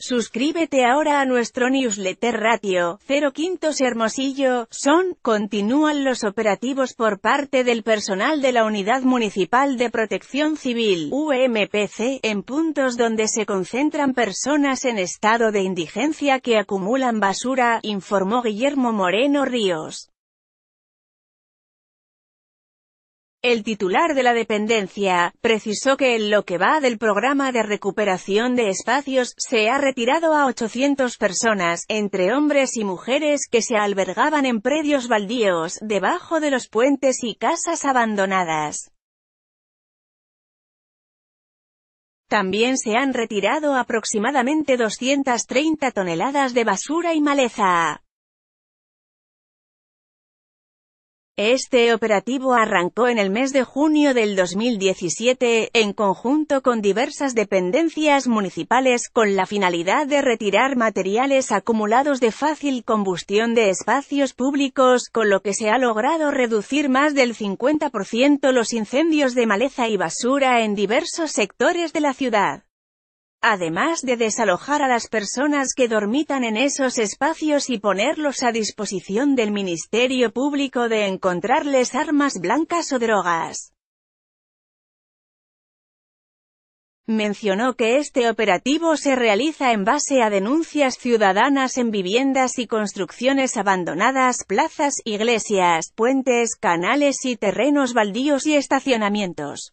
Suscríbete ahora a nuestro newsletter Ratio 0 Quintos Hermosillo, son, continúan los operativos por parte del personal de la Unidad Municipal de Protección Civil, UMPC, en puntos donde se concentran personas en estado de indigencia que acumulan basura, informó Guillermo Moreno Ríos. El titular de la dependencia, precisó que en lo que va del programa de recuperación de espacios, se ha retirado a 800 personas, entre hombres y mujeres, que se albergaban en predios baldíos, debajo de los puentes y casas abandonadas. También se han retirado aproximadamente 230 toneladas de basura y maleza. Este operativo arrancó en el mes de junio del 2017, en conjunto con diversas dependencias municipales, con la finalidad de retirar materiales acumulados de fácil combustión de espacios públicos, con lo que se ha logrado reducir más del 50% los incendios de maleza y basura en diversos sectores de la ciudad además de desalojar a las personas que dormitan en esos espacios y ponerlos a disposición del Ministerio Público de encontrarles armas blancas o drogas. Mencionó que este operativo se realiza en base a denuncias ciudadanas en viviendas y construcciones abandonadas, plazas, iglesias, puentes, canales y terrenos baldíos y estacionamientos.